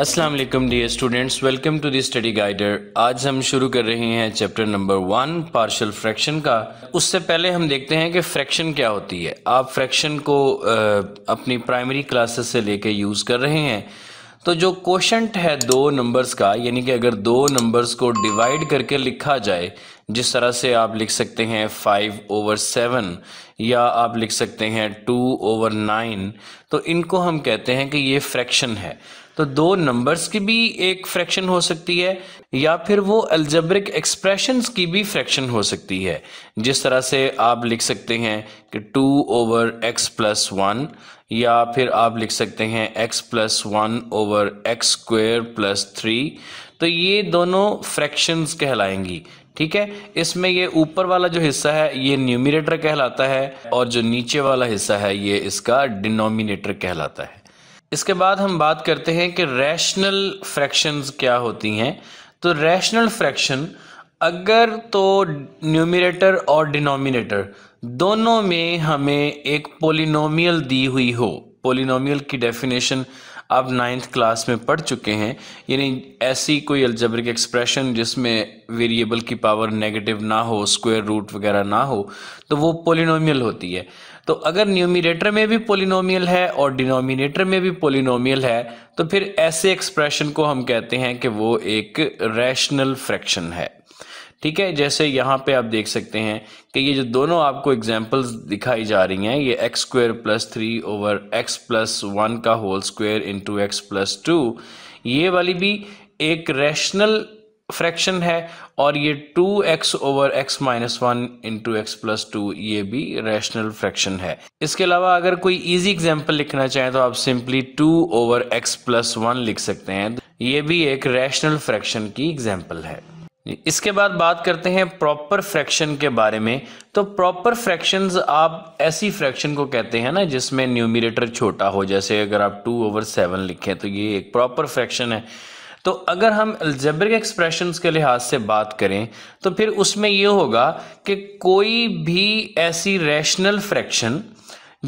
अस्सलाम वालेकुम dear students welcome to the study guider आज हम शुरू कर रहे हैं chapter number one partial fraction का उससे पहले हम देखते हैं कि फ्रैक्शन क्या होती है आप फ्रैक्शन को अपनी प्राइमरी क्लासेस से लेकर यूज़ कर रहे हैं तो जो क्वेश्चन है दो नंबर्स का यानी कि अगर दो नंबर्स को डिवाइड करके लिखा जाए जिस तरह से आप लिख सकते हैं फाइव ओवर सेवन या आप लिख सकते हैं टू ओवर नाइन तो इनको हम कहते हैं कि ये फ्रैक्शन है तो दो नंबर्स की भी एक फ्रैक्शन हो सकती है या फिर वो अल्जब्रिक एक्सप्रेशंस की भी फ्रैक्शन हो सकती है जिस तरह से आप लिख सकते हैं कि two over x plus one या फिर आप लिख सकते हैं X plus one over x square plus three तो ये दोनों फ्रैक्शंस कहलाएंगी ठीक है इसमें ये ऊपर वाला जो हिस्सा है ये न्यूमिनेटर कहलाता है और जो नीचे वाला हिस्सा है ये इसका डिनोमिनेटर कहलाता है इसके बाद हम बात करते हैं कि रैशनल फ्रैक्शंस क्या होती हैं तो रैशनल फ्रैक्शन अगर तो न्यूमिनेटर और डिनोमिनेटर दोनों में हमें एक पोलिनोमियल दी हुई हो पोलिनोमियल की डेफिनेशन आप नाइन्थ क्लास में पढ़ चुके हैं यानी ऐसी कोई अल्जबरिक एक्सप्रेशन जिसमें वेरिएबल की पावर नेगेटिव ना हो स्क्वायर रूट वगैरह ना हो तो वो पोलिनोमियल होती है तो अगर न्यूमिनेटर में भी पोलिनोमियल है और डिनोमिनेटर में भी पोलिनोमियल है तो फिर ऐसे एक्सप्रेशन को हम कहते हैं कि वो एक रैशनल फ्रैक्शन है ठीक है जैसे यहाँ पे आप देख सकते हैं कि ये जो दोनों आपको एग्जाम्पल्स दिखाई जा रही हैं ये x square plus three over x plus one का whole square into x plus two ये वाली भी एक रैशनल फ्रैक्शन है और ये two x over x minus one into x plus two ये भी रैशनल फ्रैक्शन है इसके अलावा अगर कोई इजी एग्जाम्पल लिखना चाहें तो आप simply two over x plus one लिख सकते हैं ये भी एक रैशनल फ्रैक्शन की एग्जाम्पल है इसके बाद बात करते हैं प्रॉपर फ्रैक्शन के बारे में तो प्रॉपर फ्रैक्शंस आप ऐसी फ्रैक्शन को कहते हैं ना जिसमें न्यूमिरेटर छोटा हो जैसे अगर आप टू ओवर सेवन लिखें तो ये एक प्रॉपर फ्रैक्शन है तो अगर हम एल्जेब्रिक एक्सप्रेशन के लिहाज से बात करें तो फिर उसमें यह होगा कि कोई भी ऐसी रैशनल फ्रैक्शन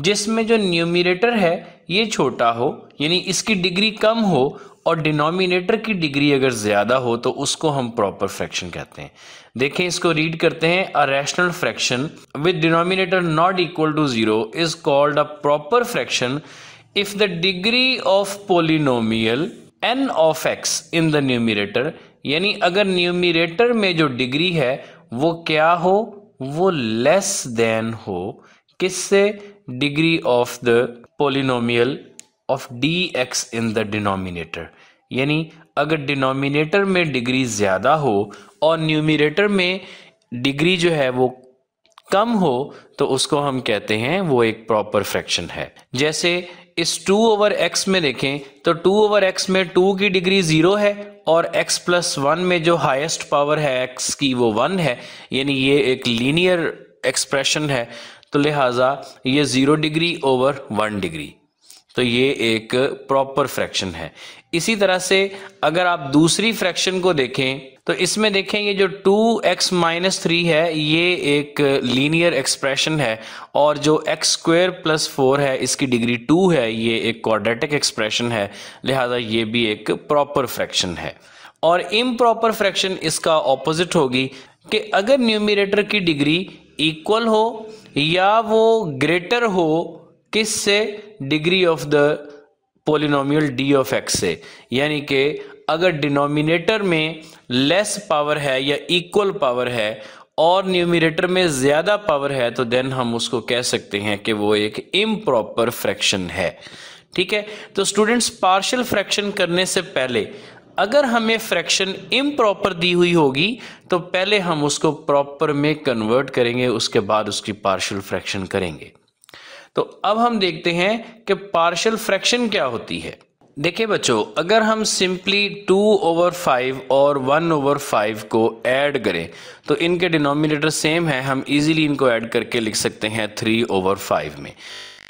जिसमें जो न्यूमिनेटर है ये छोटा हो यानी इसकी डिग्री कम हो और डिनोमिनेटर की डिग्री अगर ज़्यादा हो तो उसको हम प्रॉपर फ्रैक्शन कहते हैं देखें इसको रीड करते हैं a rational fraction with denominator not equal to zero is called a proper fraction if the degree of polynomial n of x in the numerator यानी अगर न्यूमिरेटर में जो डिग्री है वो क्या हो वो लेस देन हो किससे degree of the polynomial of d x in the denominator यानी अगर डिनोमिनेटर में डिग्री ज़्यादा हो और न्यूमिरेटर में डिग्री जो है वो कम हो तो उसको हम कहते हैं वो एक प्रॉपर फ्रैक्शन है जैसे इस टू ओवर एक्स में देखें तो टू ओवर एक्स में टू की डिग्री जीरो है और x प्लस वन में जो हाईएस्ट पावर है x की वो वन है यानी ये एक लीनियर एक्सप्रेशन है तो लिहाजा ये zero degree over one degree तो ये एक प्रॉपर फ्रैक्शन है इसी तरह से अगर आप दूसरी फ्रैक्शन को देखें तो इसमें देखें ये जो 2x एक्स माइनस थ्री है ये एक लीनियर एक्सप्रेशन है और जो एक्स स्क्वेयर प्लस फोर है इसकी डिग्री टू है ये एक क्वाड्रेटिक एक्सप्रेशन है लिहाजा ये भी एक प्रॉपर फ्रैक्शन है और इम प्रॉपर फ्रैक्शन इसका ऑपोजिट होगी कि अगर न्यूमिनेटर की डिग्री इक्वल हो या वो ग्रेटर हो किस से degree of the polynomial d of x से यानी कि अगर डिनोमिनेटर में लेस पावर है या इक्वल पावर है और न्यूमिनेटर में ज़्यादा पावर है तो देन हम उसको कह सकते हैं कि वो एक इम्प्रॉपर फ्रैक्शन है ठीक है तो स्टूडेंट्स पार्शल फ्रैक्शन करने से पहले अगर हमें फ्रैक्शन इम्प्रॉपर दी हुई होगी तो पहले हम उसको प्रॉपर में कन्वर्ट करेंगे उसके बाद उसकी पार्शल फ्रैक्शन करेंगे तो अब हम देखते हैं कि पार्शल फ्रैक्शन क्या होती है देखिए बच्चों अगर हम सिंपली टू ओवर फाइव और वन ओवर फाइव को ऐड करें तो इनके डिनोमिनेटर सेम है हम इजीली इनको ऐड करके लिख सकते हैं थ्री ओवर फाइव में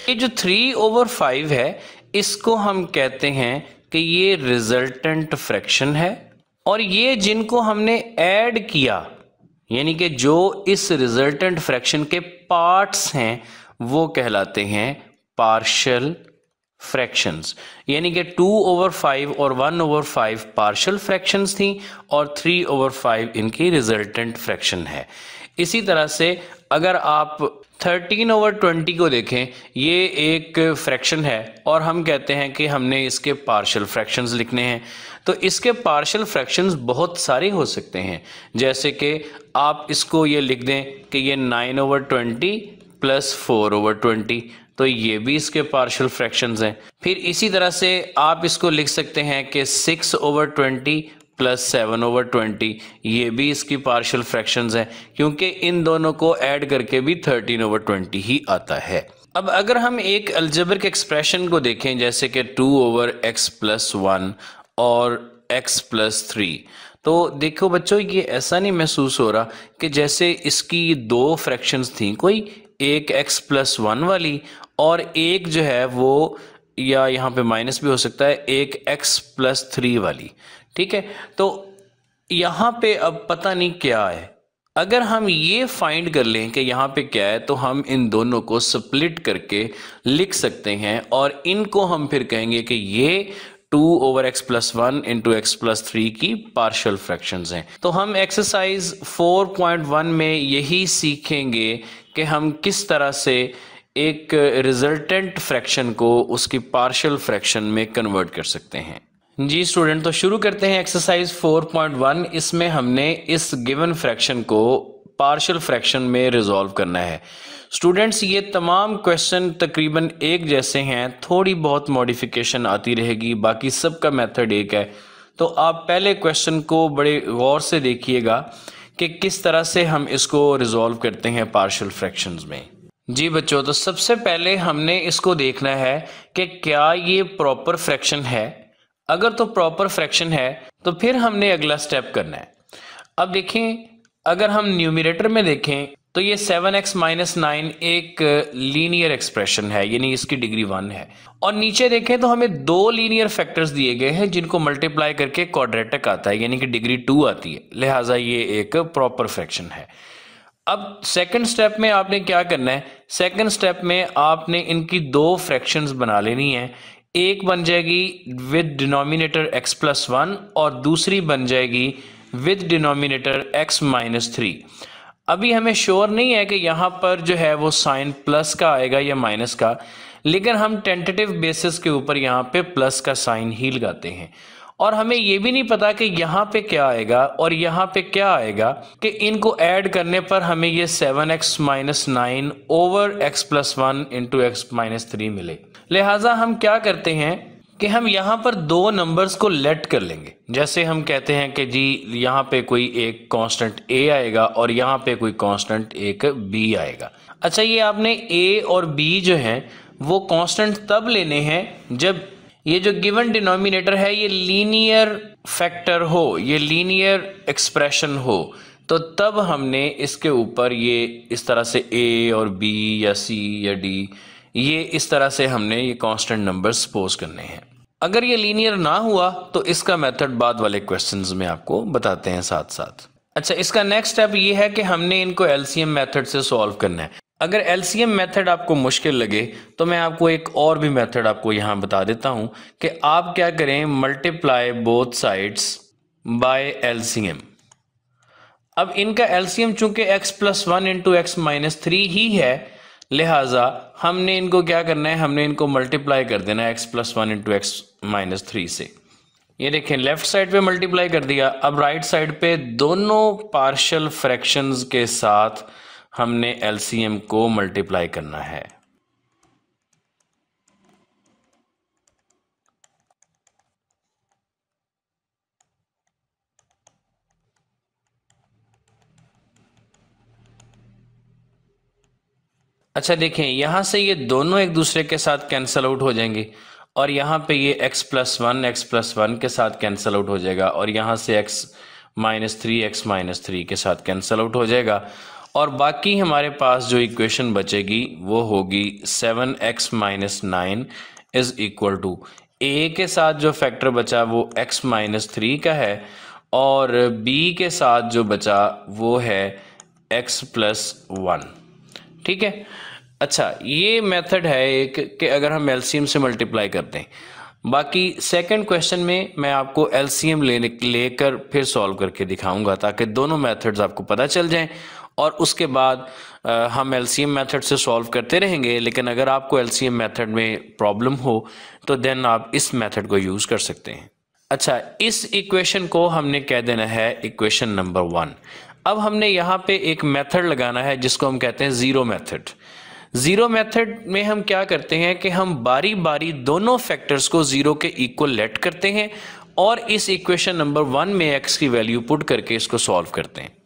ये जो थ्री ओवर फाइव है इसको हम कहते हैं कि ये रिजल्टेंट फ्रैक्शन है और ये जिनको हमने ऐड किया यानी कि जो इस रिजल्टेंट फ्रैक्शन के पार्ट्स हैं वो कहलाते हैं पार्शल फ्रैक्शंस यानी कि टू ओवर फाइव और one over five partial fractions थी और थ्री ओवर फाइव इनकी रिजल्टेंट फ्रैक्शन है इसी तरह से अगर आप थर्टीन ओवर ट्वेंटी को देखें ये एक फ्रैक्शन है और हम कहते हैं कि हमने इसके पार्शल फ्रैक्शंस लिखने हैं तो इसके पार्शल फ्रैक्शंस बहुत सारे हो सकते हैं जैसे कि आप इसको ये लिख दें कि ये nine over twenty plus four over twenty तो ये भी इसके पार्शियल फ्रैक्शंस हैं फिर इसी तरह से आप इसको लिख सकते हैं कि six over twenty plus seven over twenty ये भी इसकी पार्शियल फ्रैक्शंस हैं क्योंकि इन दोनों को ऐड करके भी थर्टीन ओवर ट्वेंटी ही आता है अब अगर हम एक अल्जबर के एक्सप्रेशन को देखें जैसे कि two over x plus one और एक्स प्लस थ्री तो देखो बच्चों ये ऐसा नहीं महसूस हो रहा कि जैसे इसकी दो फ्रैक्शंस थी कोई एक एक्स प्लस वन वाली और एक जो है वो या यहाँ पे माइनस भी हो सकता है एक एक्स प्लस थ्री वाली ठीक है तो यहाँ पे अब पता नहीं क्या है अगर हम ये फाइंड कर लें कि यहाँ पे क्या है तो हम इन दोनों को स्प्लिट करके लिख सकते हैं और इनको हम फिर कहेंगे कि ये two over x plus one into x plus three की पार्शियल फ्रैक्शन हैं तो हम एक्सरसाइज 4.1 में यही सीखेंगे कि हम किस तरह से एक रिजल्टेंट फ्रैक्शन को उसकी पार्शल फ्रैक्शन में कन्वर्ट कर सकते हैं जी स्टूडेंट तो शुरू करते हैं एक्सरसाइज 4.1 इसमें हमने इस गिवन फ्रैक्शन को पार्शल फ्रैक्शन में रिजॉल्व करना है स्टूडेंट्स ये तमाम क्वेश्चन तकरीबन एक जैसे हैं थोड़ी बहुत मॉडिफिकेशन आती रहेगी बाकी सबका मेथड एक है तो आप पहले क्वेश्चन को बड़े गौर से देखिएगा कि किस तरह से हम इसको रिजॉल्व करते हैं पार्शल फ्रैक्शंस में जी बच्चों तो सबसे पहले हमने इसको देखना है कि क्या ये प्रॉपर फ्रैक्शन है अगर तो प्रॉपर फ्रैक्शन है तो फिर हमने अगला स्टेप करना है अब देखें अगर हम न्यूमिनेटर में देखें तो ये सेवन एक्स माइनस नाइन एक लीनियर uh, एक्सप्रेशन है यानी इसकी डिग्री वन है और नीचे देखें तो हमें दो लीनियर फैक्टर्स दिए गए हैं जिनको मल्टीप्लाई करके क्वाड्रेटिक आता है यानी कि डिग्री टू आती है लिहाजा ये एक प्रॉपर फ्रैक्शन है अब सेकंड स्टेप में आपने क्या करना है सेकंड स्टेप में आपने इनकी दो फ्रैक्शन बना लेनी है एक बन जाएगी with denominator x plus one और दूसरी बन जाएगी with denominator x minus three अभी हमें श्योर नहीं है कि यहाँ पर जो है वो साइन प्लस का आएगा या माइनस का लेकिन हम टेंटेटिव बेसिस के ऊपर यहाँ पे प्लस का साइन ही लगाते हैं और हमें ये भी नहीं पता कि यहाँ पे क्या आएगा और यहाँ पे क्या आएगा कि इनको ऐड करने पर हमें ये seven x minus nine over x plus one into x minus three मिले लिहाजा हम क्या करते हैं कि हम यहाँ पर दो नंबर्स को लेट कर लेंगे जैसे हम कहते हैं कि जी यहाँ पे कोई एक कांस्टेंट ए आएगा और यहाँ पे कोई कांस्टेंट एक बी आएगा अच्छा ये आपने ए और बी जो हैं वो कांस्टेंट तब लेने हैं जब ये जो गिवन डिनोमिनेटर है ये लीनियर फैक्टर हो ये लीनियर एक्सप्रेशन हो तो तब हमने इसके ऊपर ये इस तरह से ए और बी या सी या डी ये इस तरह से हमने ये कांस्टेंट नंबर्स सपोज करने हैं अगर ये लीनियर ना हुआ तो इसका मेथड बाद वाले क्वेश्चन में आपको बताते हैं साथ साथ अच्छा इसका नेक्स्ट स्टेप ये है कि हमने इनको एलसीएम मेथड से सॉल्व करना है अगर एलसीएम मेथड आपको मुश्किल लगे तो मैं आपको एक और भी मेथड आपको यहाँ बता देता हूँ कि आप क्या करें multiply both sides by LCM अब इनका एलसीएम चूंकि x plus one into x minus three ही है लिहाजा हमने इनको क्या करना है हमने इनको मल्टीप्लाई कर देना है x plus one into x minus three से ये देखें लेफ्ट साइड पे मल्टीप्लाई कर दिया अब राइट right साइड पे दोनों पार्शल फ्रैक्शंस के साथ हमने एलसीएम को मल्टीप्लाई करना है अच्छा देखें यहाँ से ये दोनों एक दूसरे के साथ कैंसल आउट हो जाएंगे और यहाँ पे ये x plus one x plus one के साथ कैंसल आउट हो जाएगा और यहाँ से x minus three x minus three के साथ कैंसल आउट हो जाएगा और बाकी हमारे पास जो इक्वेशन बचेगी वो होगी seven x minus nine is equal to A के साथ जो फैक्टर बचा वो एक्स माइनस थ्री का है और बी के साथ जो बचा वो है एक्स प्लस वन ठीक है अच्छा ये मेथड है एक कि अगर हम एलसीएम से मल्टीप्लाई कर दें बाकी सेकंड क्वेश्चन में मैं आपको एलसीएम लेने लेकर फिर सॉल्व करके दिखाऊंगा ताकि दोनों मेथड्स आपको पता चल जाएं और उसके बाद आ, हम एलसीएम मेथड से सॉल्व करते रहेंगे लेकिन अगर आपको एलसीएम मेथड में प्रॉब्लम हो तो देन आप इस मेथड को यूज़ कर सकते हैं अच्छा इस इक्वेशन को हमने कह देना है इक्वेशन नंबर वन अब हमने यहाँ पे एक मेथड लगाना है जिसको हम कहते हैं ज़ीरो मेथड जीरो मेथड में हम क्या करते हैं कि हम बारी बारी दोनों फैक्टर्स को जीरो के इक्वल लेट करते हैं और इस इक्वेशन नंबर वन में एक्स की वैल्यू पुट करके इसको सॉल्व करते हैं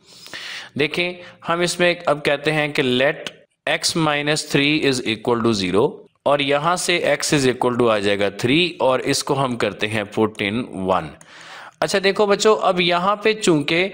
देखें हम इसमें अब कहते हैं कि let x minus three is equal to zero और यहां से एक्स इज इक्वल टू आ जाएगा थ्री और इसको हम करते हैं पुट इन वन अच्छा देखो बच्चों अब यहां पे चूंकि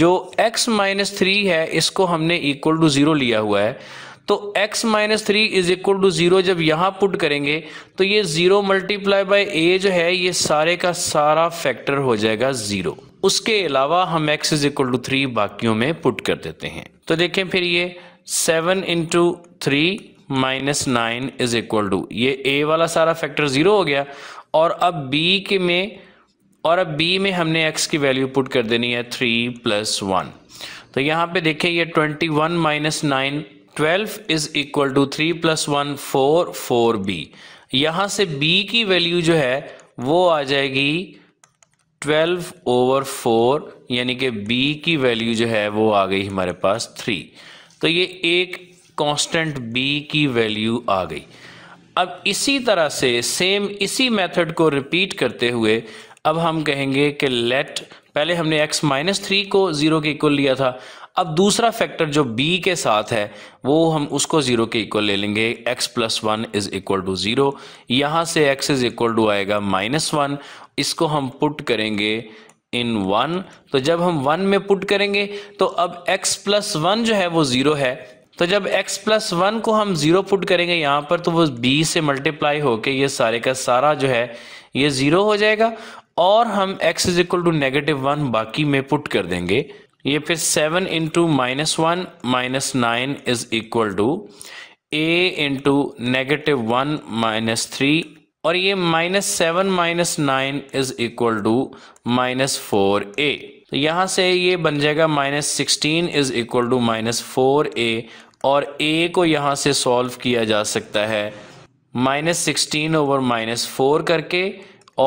जो x माइनस थ्री है इसको हमने इक्वल टू ज़ीरो लिया हुआ है तो x minus three is equal to zero जब यहाँ पुट करेंगे तो ये जीरो मल्टीप्लाई बाय ए जो है ये सारे का सारा फैक्टर हो जाएगा जीरो उसके अलावा हम x is equal to three बाकियों में पुट कर देते हैं तो देखें फिर ये seven into three minus nine is equal to ये ए वाला सारा फैक्टर जीरो हो गया और अब बी के में और अब बी में हमने एक्स की वैल्यू पुट कर देनी है थ्री प्लस वन तो यहां पे देखें ये twenty one minus nine twelve is equal to three plus one four four B यहां से b की वैल्यू जो है वो आ जाएगी ट्वेल्व ओवर फोर यानी कि b की वैल्यू जो है वो आ गई हमारे पास थ्री तो ये एक कांस्टेंट b की वैल्यू आ गई अब इसी तरह से सेम इसी मेथड को रिपीट करते हुए अब हम कहेंगे कि लेट पहले हमने x माइनस थ्री को ज़ीरो के इक्वल लिया था अब दूसरा फैक्टर जो b के साथ है वो हम उसको ज़ीरो के इक्वल ले लेंगे x plus one is equal to zero यहाँ से x इज़ इक्वल टू आएगा माइनस वन इसको हम पुट करेंगे इन वन तो जब हम वन में पुट करेंगे तो अब x प्लस वन जो है वो ज़ीरो है तो जब x प्लस वन को हम ज़ीरो पुट करेंगे यहाँ पर तो वो b से मल्टीप्लाई होके ये सारे का सारा जो है ये ज़ीरो हो जाएगा और हम x is equal to negative one बाकी में पुट कर देंगे ये फिर seven into minus one minus nine is equal to A into negative one minus three और ये minus seven minus nine is equal to minus four A तो यहाँ से ये बन जाएगा minus sixteen is equal to minus four A और A को यहाँ से सॉल्व किया जा सकता है minus sixteen over minus four करके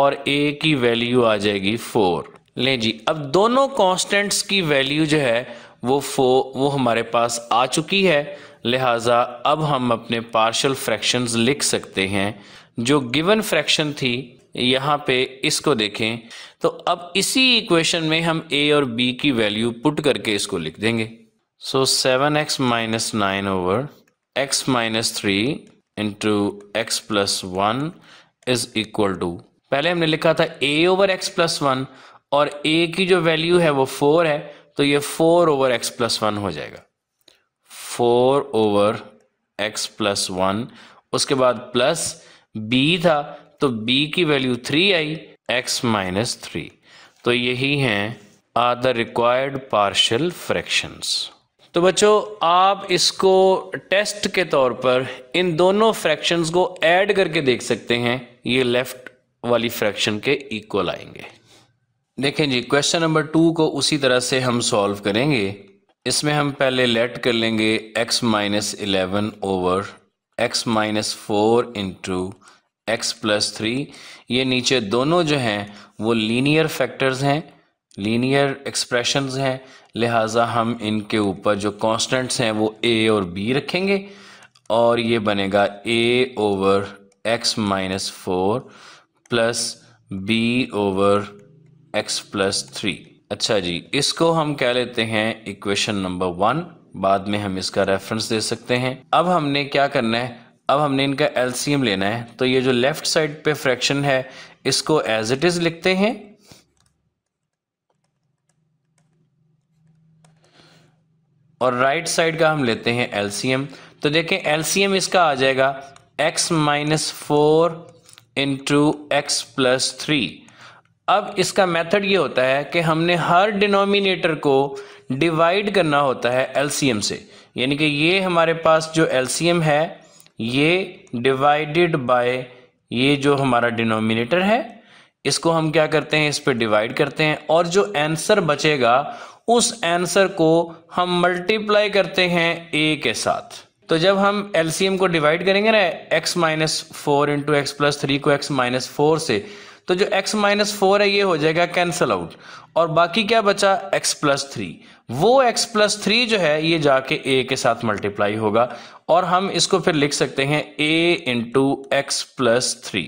और ए की वैल्यू आ जाएगी फोर ले जी अब दोनों कांस्टेंट्स की वैल्यू जो है वो फो वो हमारे पास आ चुकी है लिहाजा अब हम अपने पार्शल फ्रैक्शंस लिख सकते हैं जो गिवन फ्रैक्शन थी यहाँ पे इसको देखें तो अब इसी इक्वेशन में हम ए और बी की वैल्यू पुट करके इसको लिख देंगे so seven x minus nine over x minus three into x plus one is equal to पहले हमने लिखा था A over x plus one और a की जो वैल्यू है वो फोर है तो ये four over x plus one हो जाएगा four over x plus one उसके बाद प्लस b था तो b की वैल्यू थ्री आई x माइनस थ्री तो यही हैं are the required partial fractions तो बच्चों आप इसको टेस्ट के तौर पर इन दोनों फ्रैक्शंस को ऐड करके देख सकते हैं ये लेफ्ट वाली फ्रैक्शन के इक्वल आएंगे देखें जी क्वेश्चन नंबर टू को उसी तरह से हम सॉल्व करेंगे इसमें हम पहले लेट कर लेंगे x minus eleven over x minus four into x plus three ये नीचे दोनों जो हैं वो लीनियर फैक्टर्स हैं लीनियर एक्सप्रेशंस हैं लिहाजा हम इनके ऊपर जो कांस्टेंट्स हैं वो ए और बी रखेंगे और ये बनेगा A over x minus four plus B over x plus three अच्छा जी इसको हम क्या लेते हैं इक्वेशन नंबर वन बाद में हम इसका रेफरेंस दे सकते हैं अब हमने क्या करना है अब हमने इनका एलसीएम लेना है तो ये जो लेफ्ट साइड पे फ्रैक्शन है इसको एज इट इज लिखते हैं और राइट right साइड का हम लेते हैं एलसीएम तो देखें एलसीएम इसका आ जाएगा x minus four into x plus three अब इसका मेथड ये होता है कि हमने हर डिनोमिनेटर को डिवाइड करना होता है एलसीएम से यानी कि ये हमारे पास जो एलसीएम है ये डिवाइडेड बाय ये जो हमारा डिनोमिनेटर है इसको हम क्या करते हैं इस पर डिवाइड करते हैं और जो आंसर बचेगा उस आंसर को हम मल्टीप्लाई करते हैं ए के साथ तो जब हम एलसीएम को डिवाइड करेंगे ना x minus four into x plus three को एक्स माइनस फोर से तो जो x माइनस फोर है ये हो जाएगा कैंसल आउट और बाकी क्या बचा x प्लस थ्री वो x प्लस थ्री जो है ये जाके a के साथ मल्टीप्लाई होगा और हम इसको फिर लिख सकते हैं a into x plus three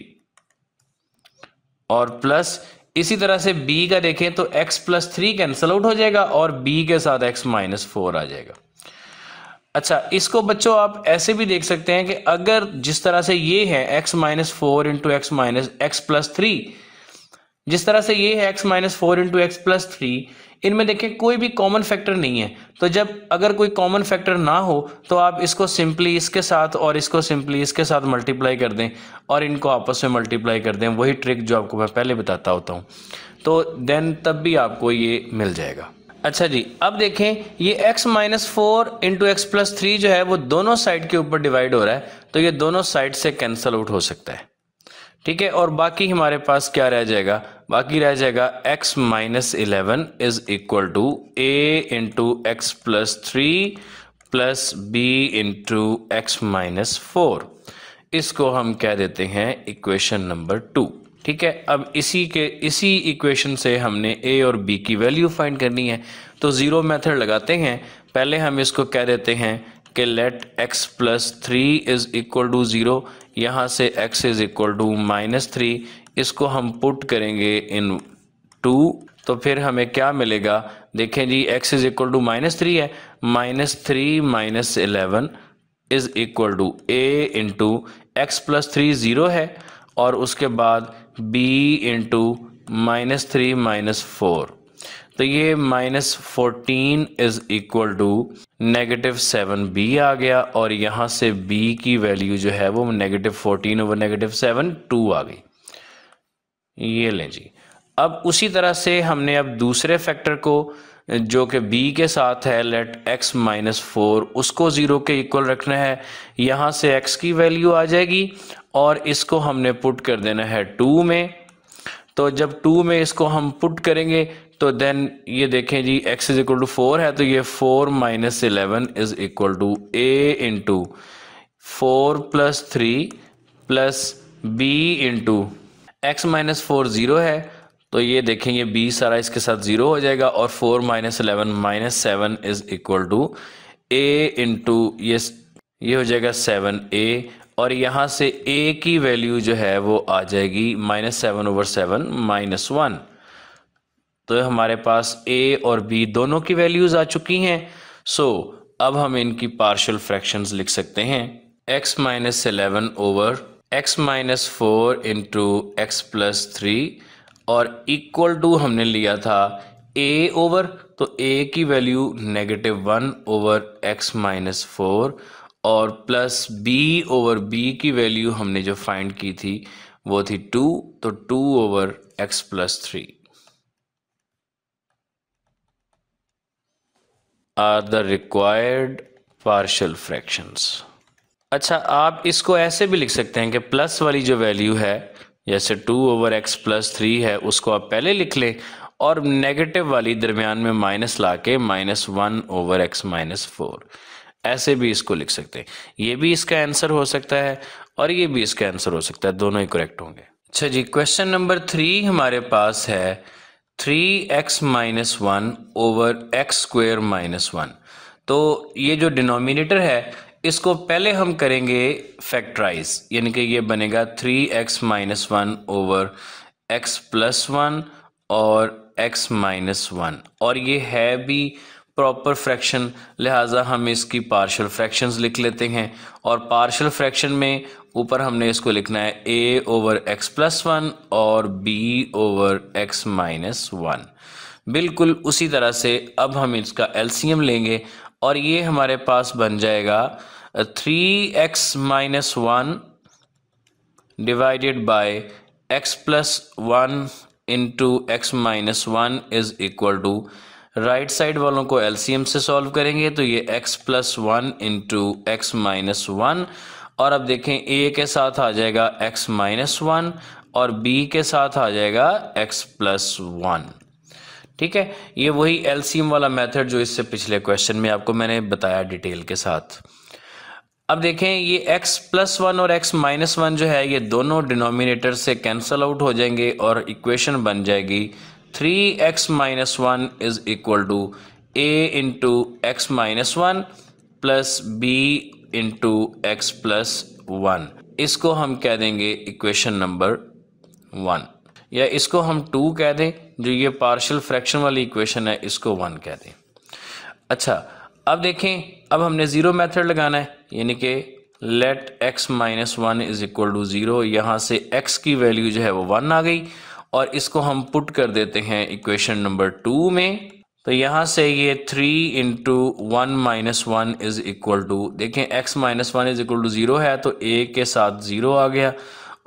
और प्लस इसी तरह से b का देखें तो x plus three cancel out हो जाएगा और b के साथ x माइनस फोर आ जाएगा अच्छा इसको बच्चों आप ऐसे भी देख सकते हैं कि अगर जिस तरह से ये है x minus four into x minus x plus three जिस तरह से ये है x minus four into x plus three इनमें देखें कोई भी कॉमन फैक्टर नहीं है तो जब अगर कोई कॉमन फैक्टर ना हो तो आप इसको सिंपली इसके साथ और इसको सिंपली इसके साथ मल्टीप्लाई कर दें और इनको आपस में मल्टीप्लाई कर दें वही ट्रिक जो आपको मैं पहले बताता होता हूँ तो देन तब भी आपको ये मिल जाएगा अच्छा जी अब देखें ये x minus four into x plus three जो है वो दोनों साइड के ऊपर डिवाइड हो रहा है तो ये दोनों साइड से कैंसल आउट हो सकता है ठीक है और बाकी हमारे पास क्या रह जाएगा बाकी रह जाएगा x minus eleven is equal to A into x plus three plus B into x minus four इसको हम क्या देते हैं इक्वेशन नंबर टू ठीक है अब इसी के इसी इक्वेशन से हमने ए और बी की वैल्यू फाइंड करनी है तो ज़ीरो मेथड लगाते हैं पहले हम इसको कह देते हैं कि let x plus three is equal to zero यहाँ से x is equal to minus three इसको हम पुट करेंगे इन टू तो फिर हमें क्या मिलेगा देखें जी x is equal to minus three है minus three minus eleven is equal to A into x plus three zero है और उसके बाद B into minus three minus four तो ये minus fourteen is equal to negative seven B आ गया और यहाँ से बी की वैल्यू जो है वो negative fourteen over negative seven two आ गई ये लें जी अब उसी तरह से हमने अब दूसरे फैक्टर को जो कि b के साथ है लेट x माइनस फोर उसको ज़ीरो के इक्वल रखना है यहाँ से x की वैल्यू आ जाएगी और इसको हमने पुट कर देना है टू में तो जब टू में इसको हम पुट करेंगे तो देन ये देखें जी x is equal to four है तो ये four minus eleven is equal to A into four plus three plus B into x minus four zero है तो ये देखेंगे बी सारा इसके साथ ज़ीरो हो जाएगा और four minus eleven minus seven is equal to A into ये ये हो जाएगा सेवन ए और यहां से ए की वैल्यू जो है वो आ जाएगी minus seven over seven minus one तो हमारे पास ए और बी दोनों की वैल्यूज़ आ चुकी हैं सो so, अब हम इनकी पार्शल फ्रैक्शंस लिख सकते हैं x minus eleven over x minus four into x plus three और इक्वल टू हमने लिया था ए ओवर तो ए की value negative one over x minus four और प्लस बी ओवर बी की वैल्यू हमने जो फाइंड की थी वो थी टू तो two over x plus three are the required partial fractions अच्छा आप इसको ऐसे भी लिख सकते हैं कि प्लस वाली जो वैल्यू है जैसे two over x plus three है उसको आप पहले लिख लें और नेगेटिव वाली दरमियान में माइनस ला के minus one over x minus four ऐसे भी इसको लिख सकते हैं ये भी इसका आंसर हो सकता है और ये भी इसका आंसर हो सकता है दोनों ही करेक्ट होंगे अच्छा जी क्वेश्चन नंबर थ्री हमारे पास है three x minus one over x square minus one तो ये जो डिनोमिनेटर है इसको पहले हम करेंगे फैक्टराइज यानी कि ये बनेगा three x minus one over x plus one और एक्स माइनस वन और ये है भी प्रॉपर फ्रैक्शन लिहाजा हम इसकी पार्शियल फ्रैक्शंस लिख लेते हैं और पार्शियल फ्रैक्शन में ऊपर हमने इसको लिखना है ए ओवर एक्स प्लस वन और B over x minus one बिल्कुल उसी तरह से अब हम इसका एलसीएम लेंगे और ये हमारे पास बन जाएगा three x minus one divided by x plus one into x minus one is equal to right side वालों को एलसीएम से सॉल्व करेंगे तो ये x plus one into x minus one और अब देखें ए के साथ आ जाएगा एक्स माइनस वन और बी के साथ आ जाएगा एक्स प्लस वन ठीक है ये वही एलसीएम वाला मेथड जो इससे पिछले क्वेश्चन में आपको मैंने बताया डिटेल के साथ अब देखें ये x प्लस वन और x माइनस वन जो है ये दोनों डिनोमिनेटर से कैंसल आउट हो जाएंगे और इक्वेशन बन जाएगी three x minus one is equal to A into x minus one plus B into x plus one इसको हम कह देंगे इक्वेशन नंबर वन या इसको हम टू कह दें जो ये पार्शियल फ्रैक्शन वाली इक्वेशन है इसको वन कह दें अच्छा अब देखें अब हमने ज़ीरो मेथड लगाना है यानी कि let x minus one is equal to zero यहाँ से एक्स की वैल्यू जो है वो वन आ गई और इसको हम पुट कर देते हैं इक्वेशन नंबर टू में तो यहाँ से ये three into one minus one is equal to देखें x minus one is equal to zero है तो ए के साथ ज़ीरो आ गया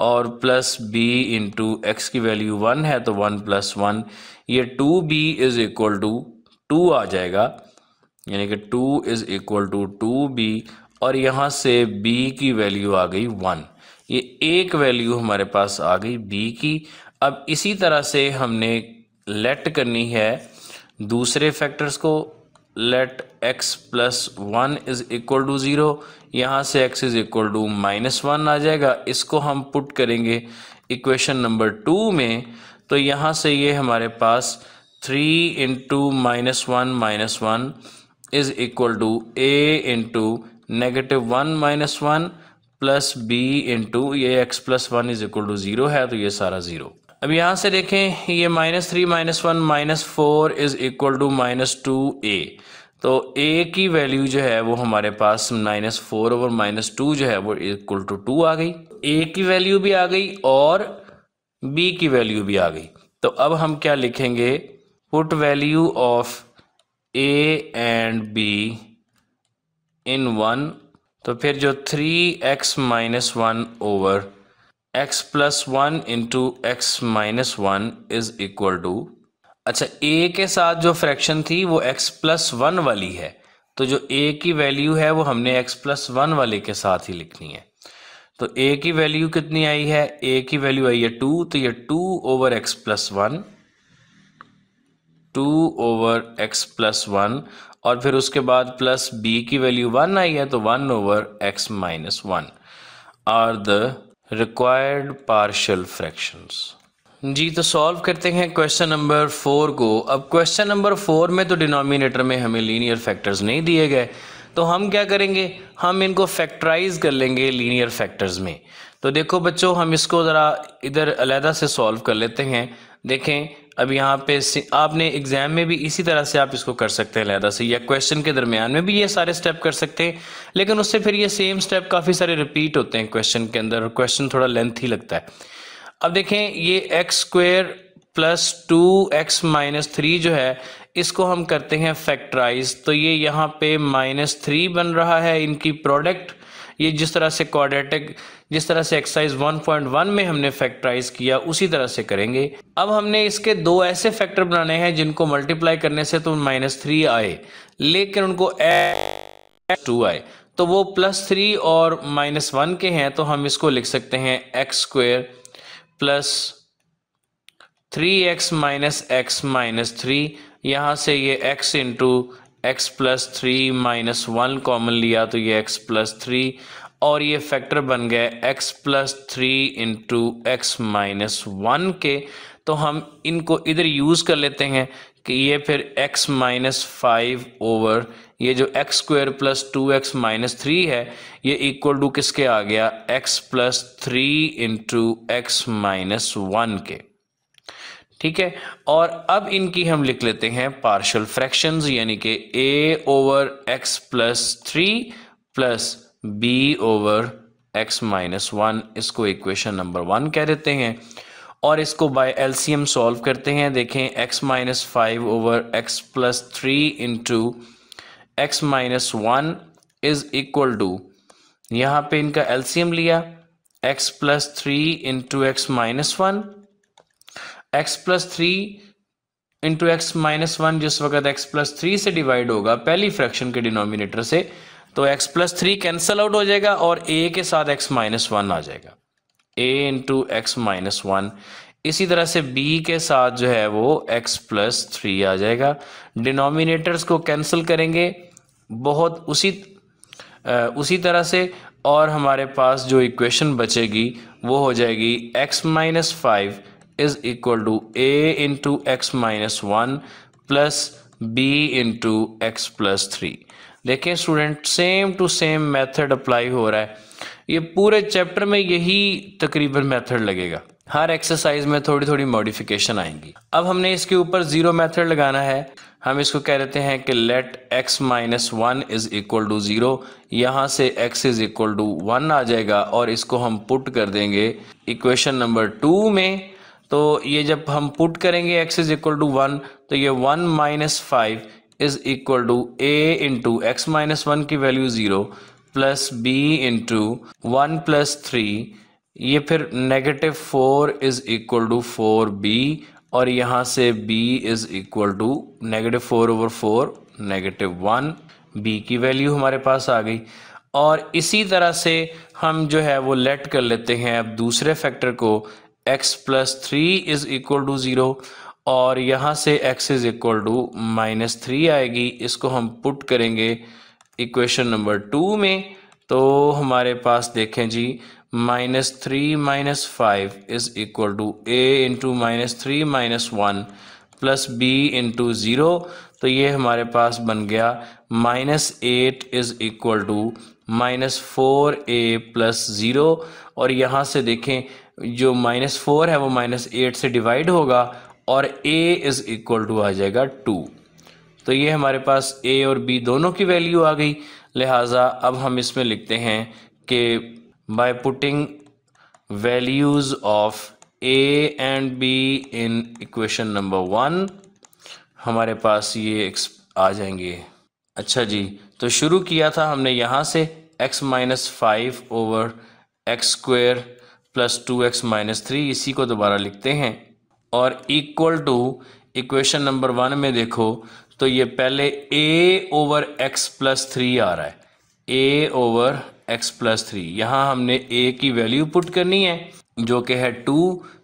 और प्लस बी इंटू एक्स की वैल्यू वन है तो वन प्लस वन ये two b is equal to two आ जाएगा यानी कि two is equal to two b और यहाँ से बी की वैल्यू आ गई वन ये एक वैल्यू हमारे पास आ गई बी की अब इसी तरह से हमने लेट करनी है दूसरे फैक्टर्स को let x plus one is equal to zero यहाँ से x is equal to minus one आ जाएगा इसको हम पुट करेंगे इक्वेशन नंबर टू में तो यहाँ से ये हमारे पास three into minus one minus one is equal to A into negative one minus one plus B into ये x plus one is equal to zero है तो ये सारा ज़ीरो अब यहाँ से देखें ये minus three minus one minus four is equal to minus two a तो ए की वैल्यू जो है वो हमारे पास minus four over minus two जो है वो इक्वल टू टू आ गई ए की वैल्यू भी आ गई और बी की वैल्यू भी आ गई तो अब हम क्या लिखेंगे put value of a and b in one तो फिर जो three x minus one over x plus one into x minus one is equal to अच्छा ए के साथ जो फ्रैक्शन थी वो एक्स प्लस वन वाली है तो जो ए की वैल्यू है वो हमने एक्स प्लस वन वाले के साथ ही लिखनी है तो ए की वैल्यू कितनी आई है ए की वैल्यू आई है टू तो ये two over x plus one two over x plus one और फिर उसके बाद प्लस बी की वैल्यू वन आई है तो one over x minus one are the required partial fractions जी तो सॉल्व करते हैं क्वेश्चन नंबर फोर को अब क्वेश्चन नंबर फोर में तो डिनोमिनेटर में हमें लीनियर फैक्टर्स नहीं दिए गए तो हम क्या करेंगे हम इनको फैक्टराइज कर लेंगे लीनियर फैक्टर्स में तो देखो बच्चों हम इसको ज़रा इधर अलहदा से सॉल्व कर लेते हैं देखें अब यहाँ पे आपने एग्ज़ाम में भी इसी तरह से आप इसको कर सकते हैं लहदा से या क्वेश्चन के दरमियान में भी ये सारे स्टेप कर सकते हैं लेकिन उससे फिर ये सेम स्टेप काफ़ी सारे रिपीट होते हैं क्वेश्चन के अंदर और क्वेश्चन थोड़ा लेंथ ही लगता है अब देखें ये x square plus two x minus three जो है इसको हम करते हैं फैक्ट्राइज तो ये यहाँ पे माइनस थ्री बन रहा है इनकी प्रोडक्ट ये जिस तरह से क्वाड्रेटिक जिस तरह से एक्सरसाइज 1.1 में हमने फैक्टराइज किया उसी तरह से करेंगे अब हमने इसके दो ऐसे फैक्टर बनाने हैं जिनको मल्टीप्लाई करने से तो माइनस थ्री आए लेकिन उनको टू आए तो वो प्लस थ्री और माइनस वन के हैं तो हम इसको लिख सकते हैं x square plus three x minus x minus three यहाँ से ये x into x plus three minus one common लिया तो ये एक्स प्लस थ्री और ये फैक्टर बन गए x plus three into x minus one के तो हम इनको इधर यूज़ कर लेते हैं कि ये फिर x माइनस फाइव ओवर ये जो x square plus two x minus three है ये इक्वल टू किसके आ गया x plus three into x minus one के ठीक है और अब इनकी हम लिख लेते हैं पार्शल फ्रैक्शंस यानी कि a over x plus three plus B over x minus one इसको इक्वेशन नंबर वन कह देते हैं और इसको बाय एलसीएम सॉल्व करते हैं देखें x minus five over x plus three into x minus one is equal to यहाँ पे इनका एलसीएम लिया x plus three into x minus one x plus three into x minus one जिस वक्त x plus three से divide होगा पहली fraction के डिनोमिनेटर से तो x plus three cancel out हो जाएगा और a के साथ x माइनस वन आ जाएगा a into x minus one इसी तरह से b के साथ जो है वो x प्लस थ्री आ जाएगा डिनोमिनेटर्स को कैंसिल करेंगे बहुत उसी आ, उसी तरह से और हमारे पास जो इक्वेशन बचेगी वो हो जाएगी x minus five is equal to A into x minus one plus B into x plus three देखें student same to same method apply हो रहा है ये पूरे चैप्टर में यही तकरीबन मेथड लगेगा हर एक्सरसाइज में थोड़ी थोड़ी मॉडिफिकेशन आएंगी अब हमने इसके ऊपर जीरो मेथड लगाना है हम इसको कह देते हैं कि let x minus one is equal to zero यहां से x is equal to one आ जाएगा और इसको हम पुट कर देंगे इक्वेशन नंबर टू में तो ये जब हम पुट करेंगे x is equal to one तो ये one minus five is equal to A into x minus one की value zero plus B into one plus three ये फिर negative four is equal to four b और यहाँ से b is equal to negative four over four negative one b की value हमारे पास आ गई और इसी तरह से हम जो है वो लेट कर लेते हैं अब दूसरे फैक्टर को x plus three is equal to zero और यहाँ से x is equal to minus three आएगी इसको हम पुट करेंगे इक्वेशन नंबर टू में तो हमारे पास देखें जी minus three minus five is equal to A into minus three minus one plus B into zero तो ये हमारे पास बन गया minus eight is equal to minus four a plus zero और यहाँ से देखें जो माइनस फोर है वो माइनस एट से डिवाइड होगा और a इज़ इक्वल टू आ जाएगा टू तो ये हमारे पास a और b दोनों की वैल्यू आ गई लिहाजा अब हम इसमें लिखते हैं कि by putting values of a and b in equation number one हमारे पास ये एक्स आ जाएंगे अच्छा जी तो शुरू किया था हमने यहाँ से x minus five over x square plus two x minus three इसी को दोबारा लिखते हैं और equal to equation number one में देखो तो ये पहले a over x plus three आ रहा है ए ओवर एक्स प्लस थ्री यहाँ हमने ए की वैल्यू पुट करनी है जो कि है टू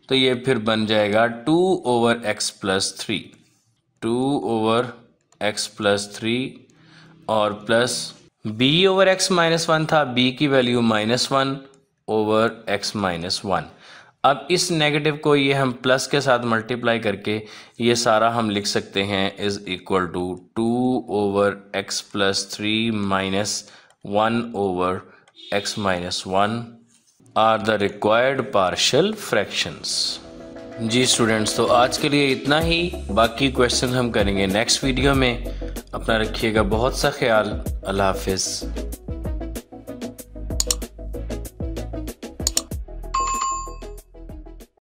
तो ये फिर बन जाएगा two over x plus three two over x plus three और plus B over x minus one था बी की value minus one over x minus one अब इस नेगेटिव को ये हम प्लस के साथ मल्टीप्लाई करके ये सारा हम लिख सकते हैं is equal to two over x plus three minus one over x minus one are the required partial fractions जी स्टूडेंट्स तो आज के लिए इतना ही बाकी क्वेश्चन हम करेंगे नेक्स्ट वीडियो में अपना रखिएगा बहुत सा ख्याल अल्लाह हाफिज़